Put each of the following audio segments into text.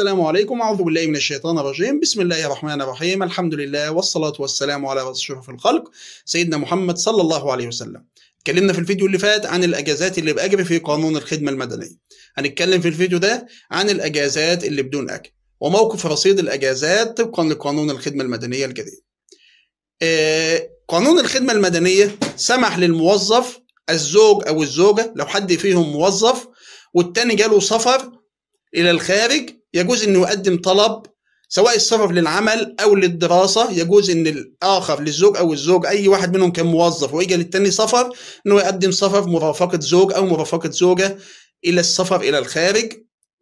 السلام عليكم أعوذ بالله من الشيطان الرجيم بسم الله الرحمن الرحيم الحمد لله والصلاة والسلام على أشرف الخلق سيدنا محمد صلى الله عليه وسلم اتكلمنا في الفيديو اللي فات عن الأجازات اللي بأجر في قانون الخدمة المدنية هنتكلم في الفيديو ده عن الأجازات اللي بدون أجر وموقف رصيد الأجازات طبقا لقانون الخدمة المدنية الجديد آه، قانون الخدمة المدنية سمح للموظف الزوج أو الزوجة لو حد فيهم موظف والتاني جاله سفر الى الخارج يجوز انه يقدم طلب سواء السفر للعمل او للدراسه يجوز ان الاخر للزوج او الزوج اي واحد منهم كان موظف واجى للتاني سفر انه يقدم سفر مرافقه زوج او مرافقه زوجه الى السفر الى الخارج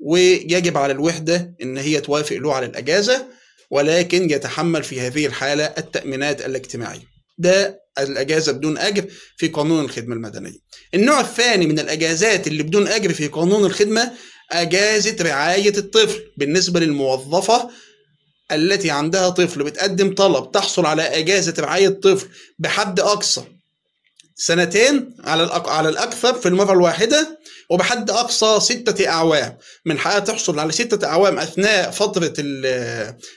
ويجب على الوحده ان هي توافق له على الاجازه ولكن يتحمل في هذه الحاله التامينات الاجتماعيه. ده الاجازه بدون اجر في قانون الخدمه المدنيه. النوع الثاني من الاجازات اللي بدون اجر في قانون الخدمه اجازه رعايه الطفل بالنسبه للموظفه التي عندها طفل بتقدم طلب تحصل على اجازه رعايه طفل بحد اقصى سنتين على على الاكثر في المره الواحده وبحد اقصى ستة اعوام من حقها تحصل على ستة اعوام اثناء فتره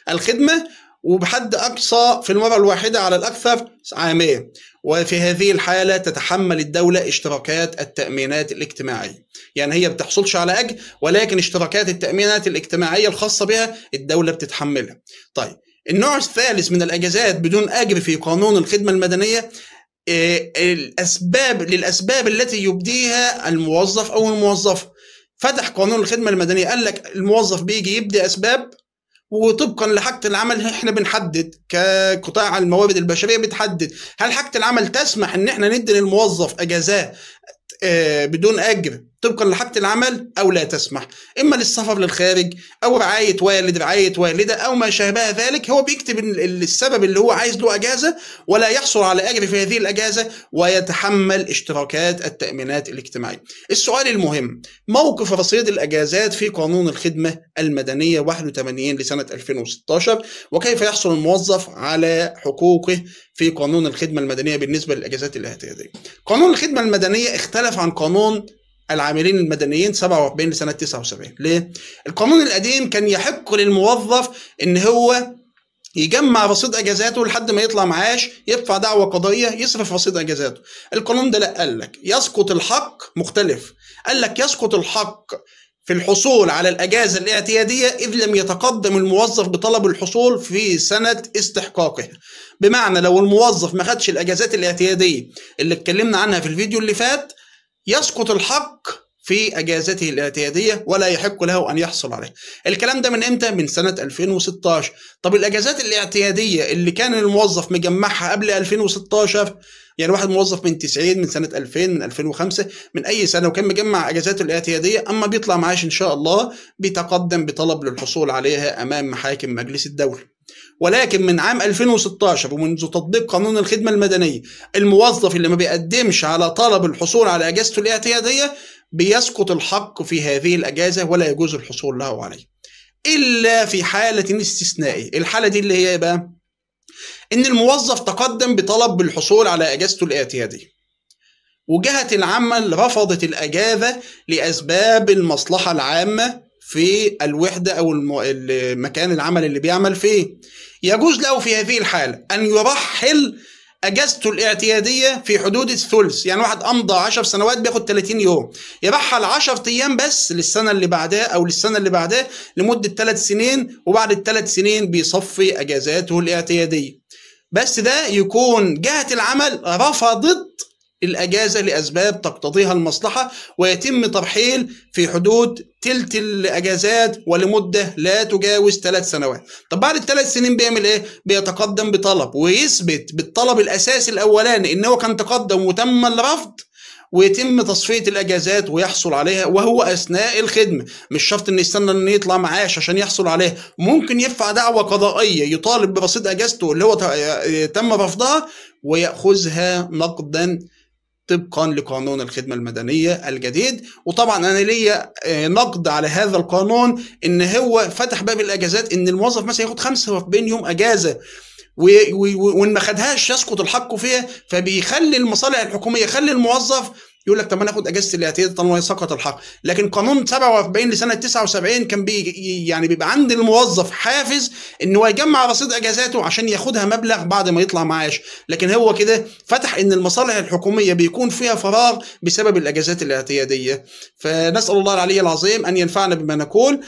الخدمه وبحد أقصى في المرة الواحدة على الأكثر عامية وفي هذه الحالة تتحمل الدولة اشتراكات التأمينات الاجتماعية يعني هي بتحصلش على أجر ولكن اشتراكات التأمينات الاجتماعية الخاصة بها الدولة بتتحملها طيب النوع الثالث من الأجازات بدون أجر في قانون الخدمة المدنية آه، الأسباب للأسباب التي يبديها الموظف أو الموظفة فتح قانون الخدمة المدنية قال لك الموظف بيجي يبدي أسباب وطبقا لحاجه العمل احنا بنحدد كقطاع الموارد البشريه بتحدد هل حاجه العمل تسمح ان احنا ندي للموظف اجازات آه، بدون اجر طبقا لحاله العمل او لا تسمح اما للسفر للخارج او رعايه والد رعايه والده او ما شابه ذلك هو بيكتب السبب اللي هو عايز له اجازه ولا يحصل على اجر في هذه الاجازه ويتحمل اشتراكات التامينات الاجتماعيه السؤال المهم موقف رصيد الاجازات في قانون الخدمه المدنيه 81 لسنه 2016 وكيف يحصل الموظف على حقوقه في قانون الخدمه المدنيه بالنسبه للاجازات الاعتياديه قانون الخدمه المدنيه اختلف عن قانون العاملين المدنيين 47 لسنه 79 ليه القانون القديم كان يحق للموظف ان هو يجمع رصيد اجازاته لحد ما يطلع معاش يدفع دعوه قضائيه يصرف رصيد اجازاته القانون ده لا قال لك يسقط الحق مختلف قال لك يسقط الحق في الحصول على الأجازة الاعتيادية إذ لم يتقدم الموظف بطلب الحصول في سنة استحقاقه بمعنى لو الموظف ما خدش الأجازات الاعتيادية اللي اتكلمنا عنها في الفيديو اللي فات يسقط الحق في اجازته الاعتياديه ولا يحق له ان يحصل عليه. الكلام ده من امتى؟ من سنه 2016. طب الاجازات الاعتياديه اللي كان الموظف مجمعها قبل 2016 يعني واحد موظف من 90 من سنه 2000 من 2005 من اي سنه وكان مجمع اجازاته الاعتياديه اما بيطلع معاش ان شاء الله بيتقدم بطلب للحصول عليها امام محاكم مجلس الدوله. ولكن من عام 2016 ومنذ تطبيق قانون الخدمة المدنية الموظف اللي ما بيقدمش على طلب الحصول على أجازته الاعتيادية بيسقط الحق في هذه الأجازة ولا يجوز الحصول له عليه إلا في حالة استثنائية الحالة دي اللي هي إيه بقى إن الموظف تقدم بطلب بالحصول على أجازته الاعتيادية وجهة العمل رفضت الأجازة لأسباب المصلحة العامة في الوحدة أو المكان العمل اللي بيعمل فيه يجوز له في هذه الحالة أن يرحل اجازته الاعتياديه في حدود الثلث يعني واحد امضى 10 سنوات بياخد 30 يوم يرحل 10 ايام بس للسنه اللي بعدها او للسنه اللي بعدها لمده ثلاث سنين وبعد الثلاث سنين بيصفي اجازاته الاعتياديه بس ده يكون جهه العمل رفضت الأجازة لأسباب تقتضيها المصلحة ويتم ترحيل في حدود تلت الأجازات ولمدة لا تجاوز ثلاث سنوات طب بعد الثلاث سنين بيعمل إيه؟ بيتقدم بطلب ويثبت بالطلب الأساسي الأولاني إن هو كان تقدم وتم الرفض ويتم تصفيه الاجازات ويحصل عليها وهو اثناء الخدمه مش شرط ان يستنى ان يطلع معاش عشان يحصل عليها ممكن يرفع دعوه قضائيه يطالب برصيد اجازته اللي هو تم رفضها وياخذها نقدا طبقا لقانون الخدمه المدنيه الجديد وطبعا انا ليا آه، نقد على هذا القانون ان هو فتح باب الاجازات ان الموظف مثلا ياخد 45 يوم اجازه وان ما خدهاش يسقط الحق فيها فبيخلي المصالح الحكوميه يخلي الموظف يقول لك طب ما انا اجازه الاعتياد طالما سقط الحق لكن قانون 47 لسنه 79 كان بي يعني بيبقى عند الموظف حافز ان هو يجمع رصيد اجازاته عشان ياخدها مبلغ بعد ما يطلع معاش لكن هو كده فتح ان المصالح الحكوميه بيكون فيها فراغ بسبب الاجازات الاعتياديه فنسال الله العلي العظيم ان ينفعنا بما نقول